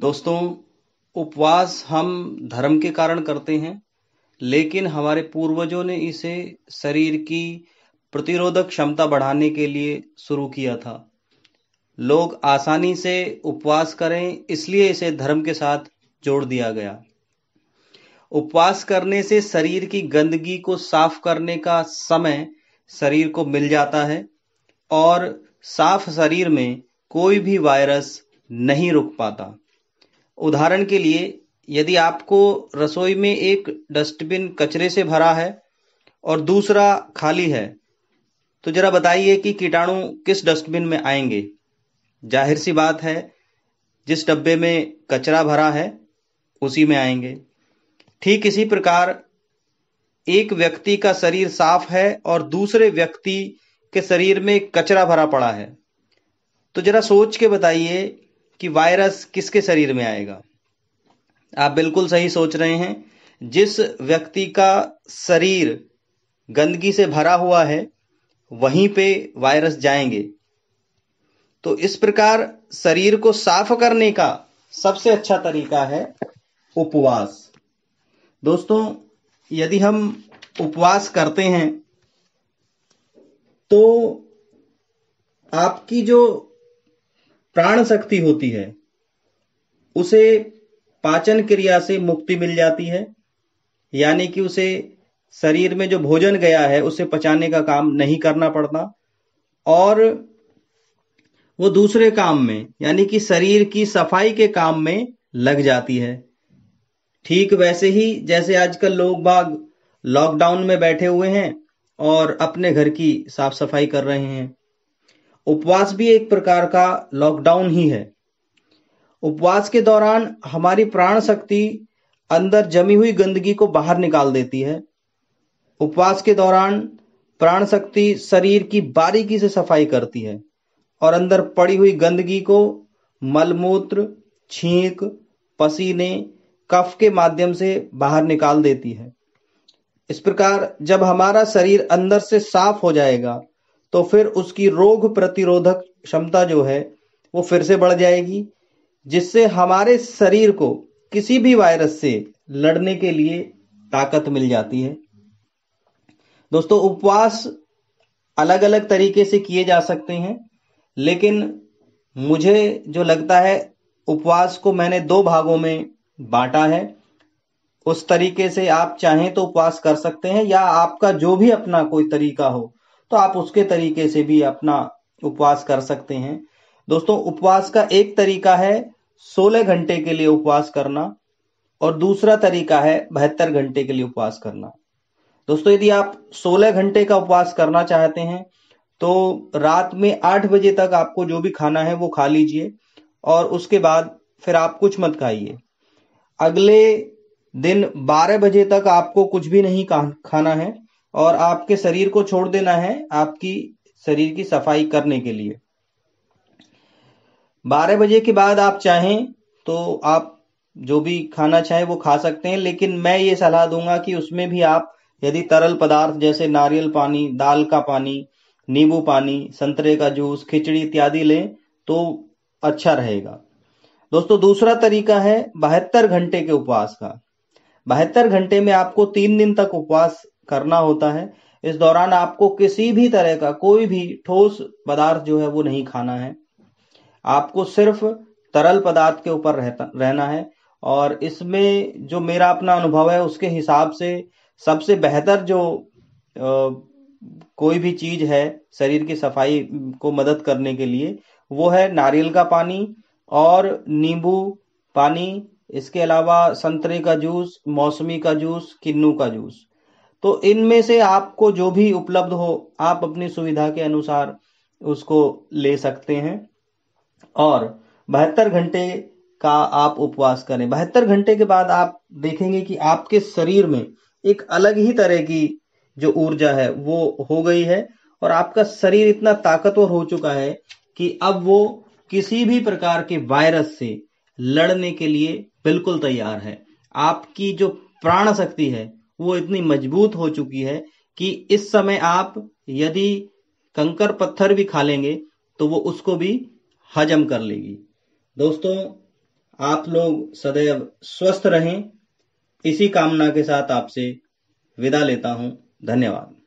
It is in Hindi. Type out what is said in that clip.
दोस्तों उपवास हम धर्म के कारण करते हैं लेकिन हमारे पूर्वजों ने इसे शरीर की प्रतिरोधक क्षमता बढ़ाने के लिए शुरू किया था लोग आसानी से उपवास करें इसलिए इसे धर्म के साथ जोड़ दिया गया उपवास करने से शरीर की गंदगी को साफ करने का समय शरीर को मिल जाता है और साफ शरीर में कोई भी वायरस नहीं रुक पाता उदाहरण के लिए यदि आपको रसोई में एक डस्टबिन कचरे से भरा है और दूसरा खाली है तो जरा बताइए कि कीटाणु किस डस्टबिन में आएंगे जाहिर सी बात है जिस डब्बे में कचरा भरा है उसी में आएंगे ठीक इसी प्रकार एक व्यक्ति का शरीर साफ है और दूसरे व्यक्ति के शरीर में कचरा भरा पड़ा है तो जरा सोच के बताइए कि वायरस किसके शरीर में आएगा आप बिल्कुल सही सोच रहे हैं जिस व्यक्ति का शरीर गंदगी से भरा हुआ है वहीं पे वायरस जाएंगे तो इस प्रकार शरीर को साफ करने का सबसे अच्छा तरीका है उपवास दोस्तों यदि हम उपवास करते हैं तो आपकी जो प्राण शक्ति होती है उसे पाचन क्रिया से मुक्ति मिल जाती है यानी कि उसे शरीर में जो भोजन गया है उसे पचाने का काम नहीं करना पड़ता और वो दूसरे काम में यानी कि शरीर की सफाई के काम में लग जाती है ठीक वैसे ही जैसे आजकल लोग बाग लॉकडाउन में बैठे हुए हैं और अपने घर की साफ सफाई कर रहे हैं उपवास भी एक प्रकार का लॉकडाउन ही है उपवास के दौरान हमारी प्राण शक्ति अंदर जमी हुई गंदगी को बाहर निकाल देती है उपवास के दौरान प्राण शक्ति शरीर की बारीकी से सफाई करती है और अंदर पड़ी हुई गंदगी को मलमूत्र छींक पसीने कफ के माध्यम से बाहर निकाल देती है इस प्रकार जब हमारा शरीर अंदर से साफ हो जाएगा तो फिर उसकी रोग प्रतिरोधक क्षमता जो है वो फिर से बढ़ जाएगी जिससे हमारे शरीर को किसी भी वायरस से लड़ने के लिए ताकत मिल जाती है दोस्तों उपवास अलग अलग तरीके से किए जा सकते हैं लेकिन मुझे जो लगता है उपवास को मैंने दो भागों में बांटा है उस तरीके से आप चाहें तो उपवास कर सकते हैं या आपका जो भी अपना कोई तरीका हो तो आप उसके तरीके से भी अपना उपवास कर सकते हैं दोस्तों उपवास का एक तरीका है सोलह घंटे के लिए उपवास करना और दूसरा तरीका है बहत्तर घंटे के लिए उपवास करना दोस्तों यदि आप 16 घंटे का उपवास करना चाहते हैं तो रात में 8 बजे तक आपको जो भी खाना है वो खा लीजिए और उसके बाद फिर आप कुछ मत खाइए अगले दिन 12 बजे तक आपको कुछ भी नहीं खाना है और आपके शरीर को छोड़ देना है आपकी शरीर की सफाई करने के लिए बारह बजे के बाद आप चाहें तो आप जो भी खाना चाहें वो खा सकते हैं लेकिन मैं ये सलाह दूंगा कि उसमें भी आप यदि तरल पदार्थ जैसे नारियल पानी दाल का पानी नींबू पानी संतरे का जूस खिचड़ी इत्यादि लें तो अच्छा रहेगा दोस्तों दूसरा तरीका है बहत्तर घंटे के उपवास का बहत्तर घंटे में आपको तीन दिन तक उपवास करना होता है इस दौरान आपको किसी भी तरह का कोई भी ठोस पदार्थ जो है वो नहीं खाना है आपको सिर्फ तरल पदार्थ के ऊपर रहना है और इसमें जो मेरा अपना अनुभव है उसके हिसाब से सबसे बेहतर जो आ, कोई भी चीज है शरीर की सफाई को मदद करने के लिए वो है नारियल का पानी और नींबू पानी इसके अलावा संतरे का जूस मौसमी का जूस किन्नू का जूस तो इनमें से आपको जो भी उपलब्ध हो आप अपनी सुविधा के अनुसार उसको ले सकते हैं और बहत्तर घंटे का आप उपवास करें बहत्तर घंटे के बाद आप देखेंगे कि आपके शरीर में एक अलग ही तरह की जो ऊर्जा है वो हो गई है और आपका शरीर इतना ताकतवर हो चुका है कि अब वो किसी भी प्रकार के वायरस से लड़ने के लिए बिल्कुल तैयार है आपकी जो प्राण शक्ति है वो इतनी मजबूत हो चुकी है कि इस समय आप यदि कंकर पत्थर भी खा लेंगे तो वो उसको भी हजम कर लेगी दोस्तों आप लोग सदैव स्वस्थ रहें इसी कामना के साथ आपसे विदा लेता हूं धन्यवाद